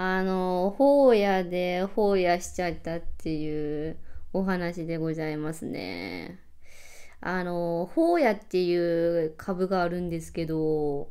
あの、荒野で荒野しちゃったっていうお話でございますね。あの、荒野っていう株があるんですけど、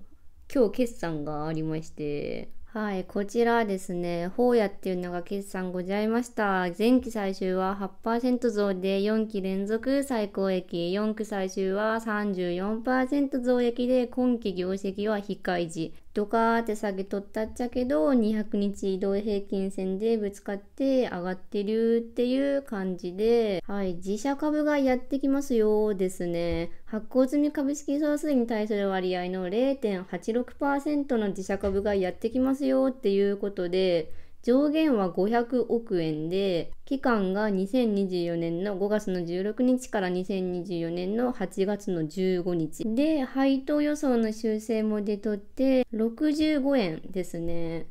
今日決算がありまして、はい、こちらですね、うやっていうのが決算ございました。前期最終は8%増で4期連続最高益、4期最終は34%増益で今期業績は非開示。ドカーって下げとったっちゃけど200日移動平均線でぶつかって上がってるっていう感じではい自社株がやってきますよですね発行済み株式総数に対する割合の0.86%の自社株がやってきますよっていうことで上限は500億円で、期間が2024年の5月の16日から2024年の8月の15日で、配当予想の修正も出とって、65円ですね。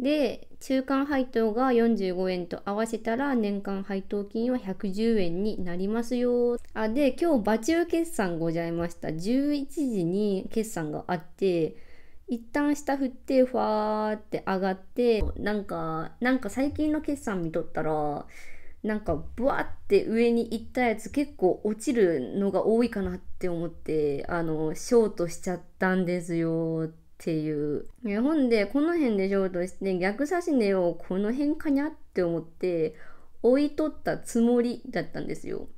で、中間配当が45円と合わせたら年間配当金は110円になりますよ。あ、で、今日場中決算ございました。11時に決算があって、一旦下振ってファーって上がってなんかなんか最近の決算見とったらなんかブワーって上に行ったやつ結構落ちるのが多いかなって思ってあのショートしちゃったんですよっていう日本でこの辺でショートして逆指値をこの辺かにゃって思って置いとったつもりだったんですよ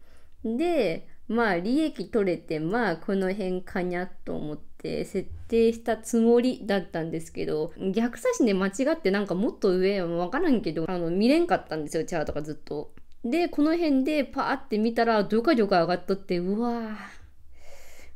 でまあ利益取れてまあこの辺かにゃと思ってって設定したつもりだったんですけど逆差しで間違ってなんかもっと上分からんけどあの見れんかったんですよチャートがずっと。でこの辺でパーって見たらドカドカ上がっとってうわ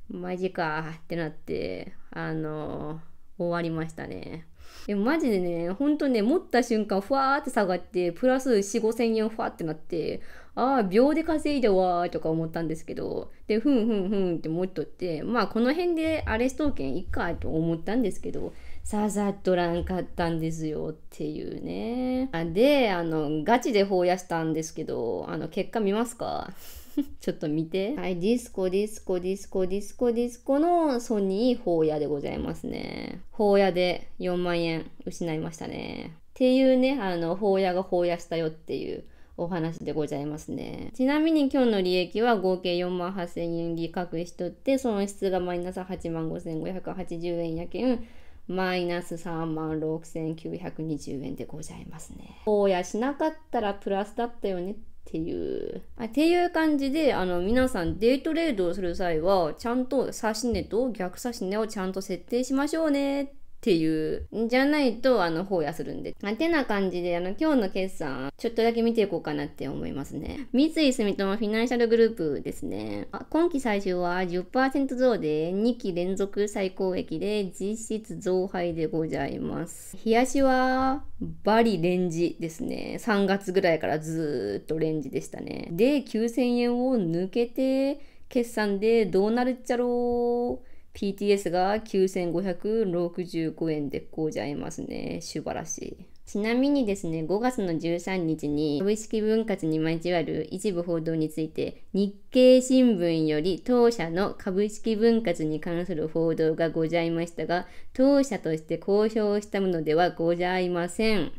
マジかってなってあの終わりましたね。でもマジでね、ほんとね、持った瞬間、ふわーって下がって、プラス4、5千円ふわってなって、ああ、秒で稼いだわーとか思ったんですけど、で、ふんふんふんって持っとって、まあこの辺でアレストーケンいっかと思ったんですけど、ささっとらんかったんですよっていうね。で、あの、ガチで放やしたんですけど、あの、結果見ますか ちょっと見て。はい、ディスコ、ディスコ、ディスコ、ディスコ、ディスコのソニー放ーでございますね。放ーで4万円失いましたね。っていうね、あの、ほうやがほうやしたよっていう。お話でございますね。ちなみに今日の利益は合計4万8000円利確しとって、損失がマイナス8万5580円やけん、マイナス3万6920円でございますね。こうやしなかったらプラスだったよねっていう。あっていう感じで、あの、皆さんデイトレードをする際は、ちゃんと指し値と逆指し値をちゃんと設定しましょうねっっていう、じゃないと、あの、放やするんで。てな感じで、あの、今日の決算、ちょっとだけ見ていこうかなって思いますね。三井住友フィナンシャルグループですね。あ今期最終は10%増で、2期連続最高益で、実質増配でございます。冷やしは、バリレンジですね。3月ぐらいからずっとレンジでしたね。で、9000円を抜けて、決算でどうなるっちゃろう PTS が9565円でこうゃいますね。素晴らしい。ちなみにですね、5月の13日に、株式分割に交わる一部報道について、日経新聞より当社の株式分割に関する報道がございましたが、当社として公表したものではございません。っ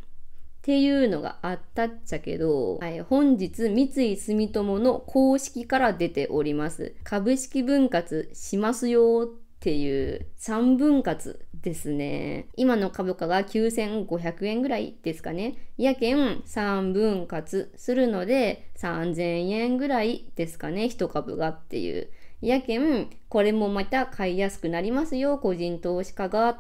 ていうのがあったっちゃけど、はい、本日三井住友の公式から出ております。株式分割しますよっていう3分割ですね。今の株価が9500円ぐらいですかね。やけん3分割するので3000円ぐらいですかね。1株がっていう。やけん、これもまた買いやすくなりますよ。個人投資家がっ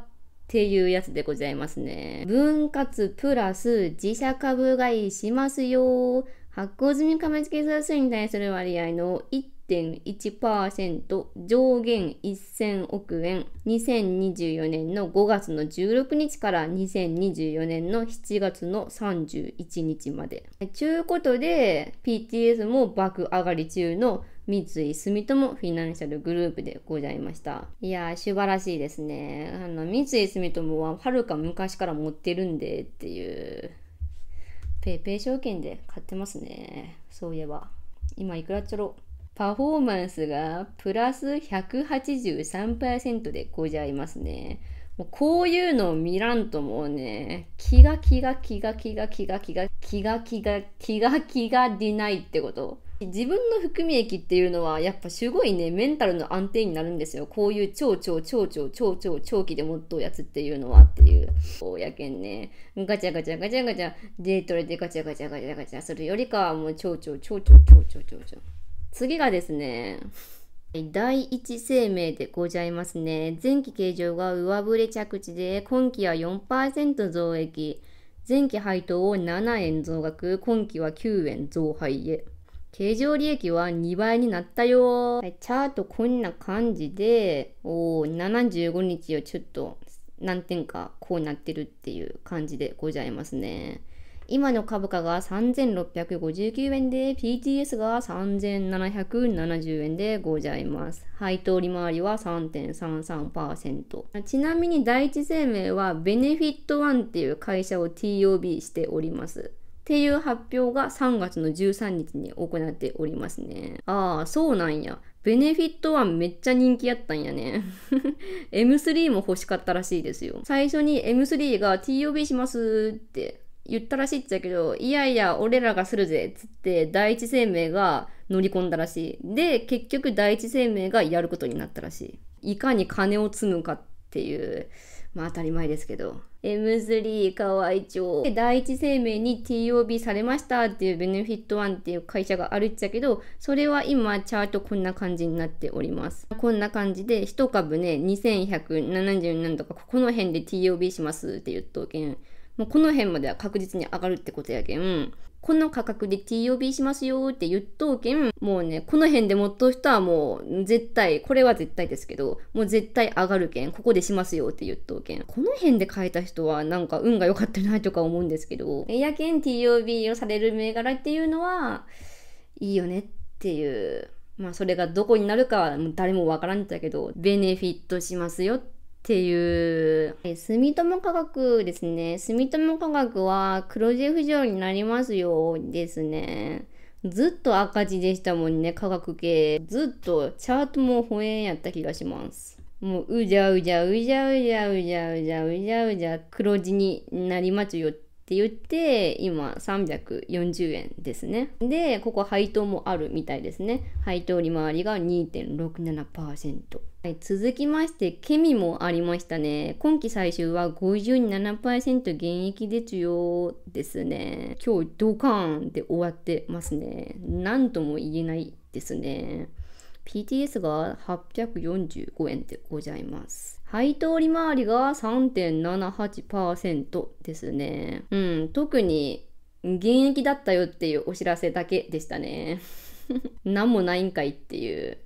ていうやつでございますね。分割プラス自社株買いしますよ。発行済み株式数数に対する割合の1 1.1%上限1000億円2024年の5月の16日から2024年の7月の31日まで。ちゅうことで PTS も爆上がり中の三井住友フィナンシャルグループでございました。いやー、素晴らしいですね。あの、三井住友ははるか昔から持ってるんでっていう、ペイペイ証券で買ってますね。そういえば。今いくらちょろパフォーマンスがプラス183%でございますね。もうこういうのを見らんともうね、気が気が気が気が気が気が気が気が気が気が出ないってこと。自分の含み益っていうのはやっぱすごいね、メンタルの安定になるんですよ。こういう超超超超超超長期で持っとうやつっていうのはっていう。そうやけんね、ガチャガチャガチャガチャ、デートでガチャガチャガチャガチャするよりかはもう超超超超超超超超。次がですね、第一生命でございますね。前期計上が上振れ着地で、今期は4%増益。前期配当を7円増額、今期は9円増配へ。経常利益は2倍になったよ、はい、チャートこんな感じで、お75日をちょっと何点かこうなってるっていう感じでございますね。今の株価が3659円で、PTS が3770円でございます。配当利回りは3.33%。ちなみに第一生命は、ベネフィットワンっていう会社を TOB しております。っていう発表が3月の13日に行っておりますね。ああ、そうなんや。ベネフィットワンめっちゃ人気やったんやね。M3 も欲しかったらしいですよ。最初に M3 が TOB しますって言ったらしいっちゃけど、いやいや、俺らがするぜ、っつって、第一生命が乗り込んだらしい。で、結局第一生命がやることになったらしい。いかに金を積むかっていう、まあ当たり前ですけど。M3 河合町。第一生命に TOB されましたっていうベネフィットワンっていう会社があるっちゃけど、それは今チャートこんな感じになっております。こんな感じで1株ね、2170何とかここの辺で TOB しますって言っとけん。もうこの辺までは確実に上がるってことやけん、この価格で TOB しますよって言っとうけん、もうね、この辺で持っとう人はもう絶対、これは絶対ですけど、もう絶対上がるけん、ここでしますよって言っとうけん。この辺で買えた人はなんか運が良かったなとか思うんですけど、やけん TOB をされる銘柄っていうのは、いいよねっていう。まあそれがどこになるかは誰もわからんだけど、ベネフィットしますよってっていう。住友科学ですね。住友科学は黒字不条になりますよですね。ずっと赤字でしたもんね、科学系。ずっとチャートも保円やった気がします。もう、うじゃうじゃうじゃうじゃうじゃうじゃうじゃうじゃ黒字になりますよって。って言って、今340円ですね。で、ここ配当もあるみたいですね。配当利回りが2.67%。はい、続きまして、ケミもありましたね。今期最終は57%現役月曜ですね。今日ドカーンって終わってますね。なんとも言えないですね。PTS が845円でございます。配当利回りが3.78%ですね。うん、特に現役だったよっていうお知らせだけでしたね。何もないんかいっていう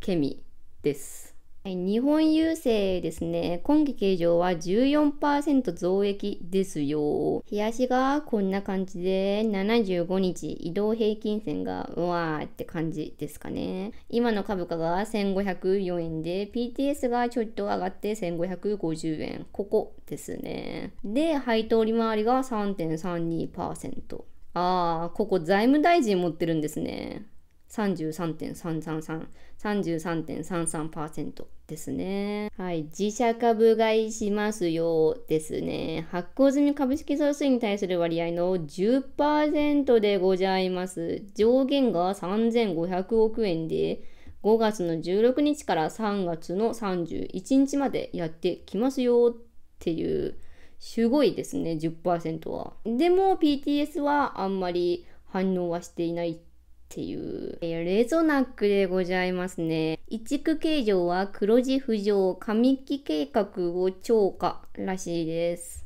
ケミです。日本郵政ですね、今期計上は14%増益ですよ。冷やしがこんな感じで、75日移動平均線が、うわーって感じですかね。今の株価が1504円で、PTS がちょっと上がって1550円。ここですね。で、配当利回りが3.32%。あー、ここ財務大臣持ってるんですね。33.333 33.33%ですね。はい。自社株買いしますよですね。発行済み株式総数に対する割合の10%でございます。上限が3500億円で、5月の16日から3月の31日までやってきますよっていう、すごいですね、10%は。でも PTS はあんまり反応はしていないっていう、えー、レゾナックでございますね。一区形状は黒字浮上、上期計画を超過らしいです。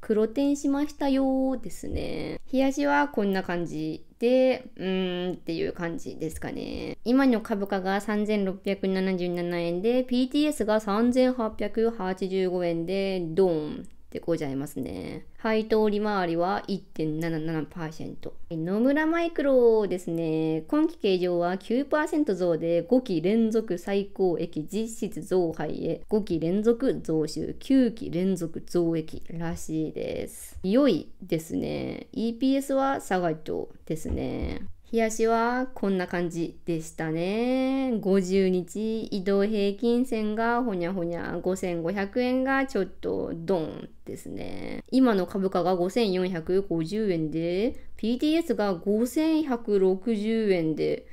黒点しましたよーですね。冷やしはこんな感じで、うーんっていう感じですかね。今の株価が3677円で、PTS が3885円で、ドーンでございますね。配当利回りは1.77%。野村マイクロですね、今期計上は9%増で5期連続最高益実質増配へ、5期連続増収、9期連続増益らしいです。良いですね。EPS は下がりとですね。冷やしはこんな感じでしたね。50日移動平均線がほにゃほにゃ5500円がちょっとドンですね。今の株価が5450円で PTS が5160円で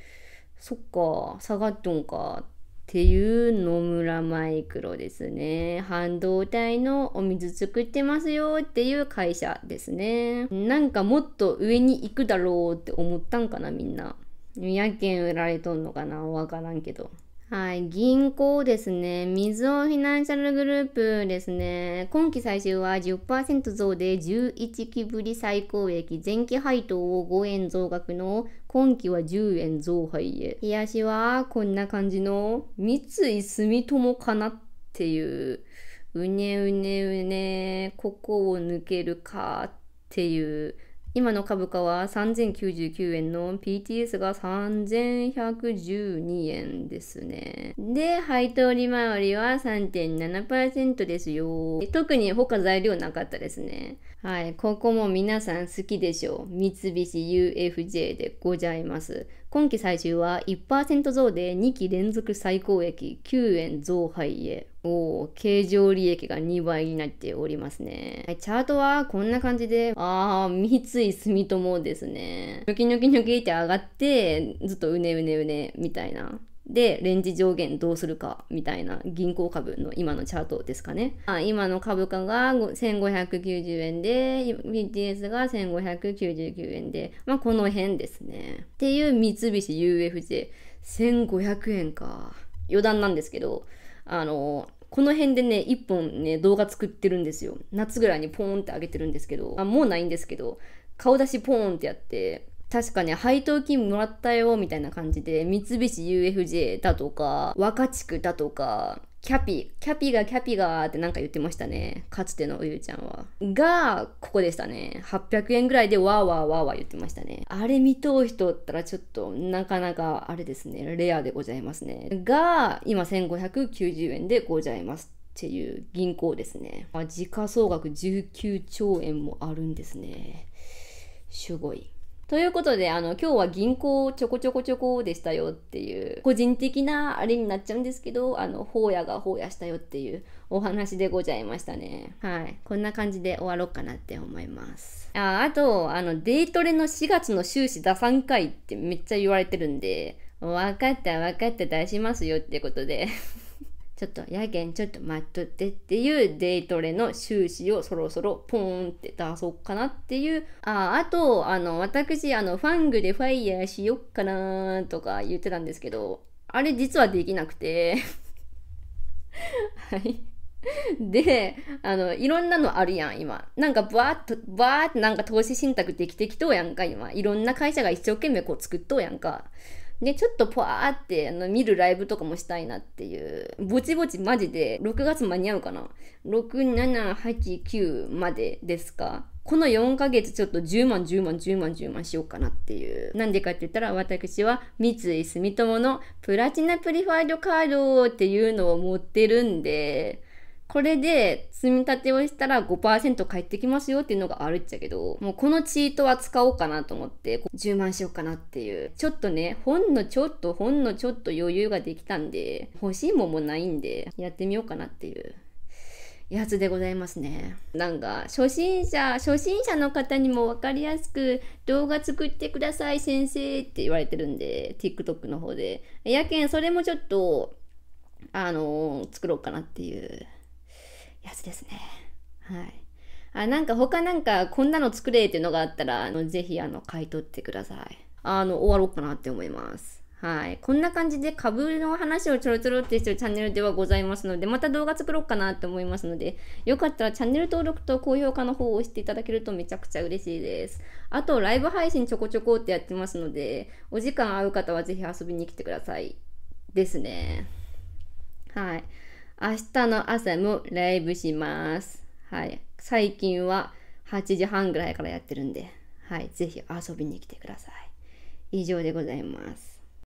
そっか下がっとんかっていう野村マイクロですね。半導体のお水作ってますよっていう会社ですね。なんかもっと上に行くだろうって思ったんかなみんな。やけん売られとんのかなわからんけど。はい、銀行ですね。水尾フィナンシャルグループですね。今期最終は10%増で11期ぶり最高益。前期配当を5円増額の今期は10円増配へ。冷やしはこんな感じの三井住友かなっていう、うねうねうね、ここを抜けるかっていう今の株価は3099円の PTS が3112円ですね。で、配当利回りは3.7%ですよ。特に他材料なかったですね。はい、ここも皆さん好きでしょう。三菱 UFJ でございます。今期最終は1%増で2期連続最高益9円増配へ。お経常利益が2倍になっておりますね。はい、チャートはこんな感じで、あー、三井住友ですね。ニョキニョキニョキって上がって、ずっとうねうねうねみたいな。で、レンジ上限どうするかみたいな銀行株の今のチャートですかね。あ今の株価が1590円で、BTS が1599円で、まあこの辺ですね。っていう三菱 UFJ。1500円か。余談なんですけど、あの、この辺でね、1本ね、動画作ってるんですよ。夏ぐらいにポーンって上げてるんですけど、あもうないんですけど、顔出しポーンってやって、確かね、配当金もらったよ、みたいな感じで、三菱 UFJ だとか、若地区だとか、キャピ、キャピがキャピがって何か言ってましたね。かつてのゆうちゃんは。が、ここでしたね。800円ぐらいでわーわーわーわー言ってましたね。あれ見通人ったらちょっとなかなかあれですね。レアでございますね。が、今1590円でございます。っていう銀行ですね。ま時価総額19兆円もあるんですね。すごい。ということで、あの、今日は銀行ちょこちょこちょこでしたよっていう、個人的なあれになっちゃうんですけど、あの、う野がうやしたよっていうお話でございましたね。はい。こんな感じで終わろうかなって思います。ああと、あの、デイトレの4月の収支打算会ってめっちゃ言われてるんで、分かった分かった出しますよってことでちょっとやけんちょっと待っとってっていうデイトレの収支をそろそろポーンって出そうかなっていう。あ、あと、あの、私、あの、ファングでファイヤーしよっかなとか言ってたんですけど、あれ実はできなくて。はい。で、あの、いろんなのあるやん、今。なんか、ばーっと、ばーっとなんか投資信託できてきとうやんか、今。いろんな会社が一生懸命こう作っとうやんか。で、ちょっとぽわーってあの見るライブとかもしたいなっていう、ぼちぼちマジで、6月間に合うかな ?6、7、8、9までですかこの4ヶ月ちょっと10万10万10万10万しようかなっていう。なんでかって言ったら私は三井住友のプラチナプリファイドカードっていうのを持ってるんで、これで積み立てをしたら5%返ってきますよっていうのがあるっちゃけど、もうこのチートは使おうかなと思って、10万しようかなっていう。ちょっとね、ほんのちょっと、ほんのちょっと余裕ができたんで、欲しいもんもないんで、やってみようかなっていう。やつでございますね。なんか、初心者、初心者の方にも分かりやすく、動画作ってください、先生って言われてるんで、TikTok の方で。やけん、それもちょっと、あのー、作ろうかなっていう。やつですね。はい。あ、なんか他なんかこんなの作れっていうのがあったら、あの、ぜひあの、買い取ってください。あの、終わろうかなって思います。はい。こんな感じで株の話をちょろちょろってしてるチャンネルではございますので、また動画作ろうかなって思いますので、よかったらチャンネル登録と高評価の方を押していただけるとめちゃくちゃ嬉しいです。あと、ライブ配信ちょこちょこってやってますので、お時間合う方はぜひ遊びに来てください。ですね。はい。明日の朝もライブします。はい。最近は8時半ぐらいからやってるんで、はい。ぜひ遊びに来てください。以上でございます。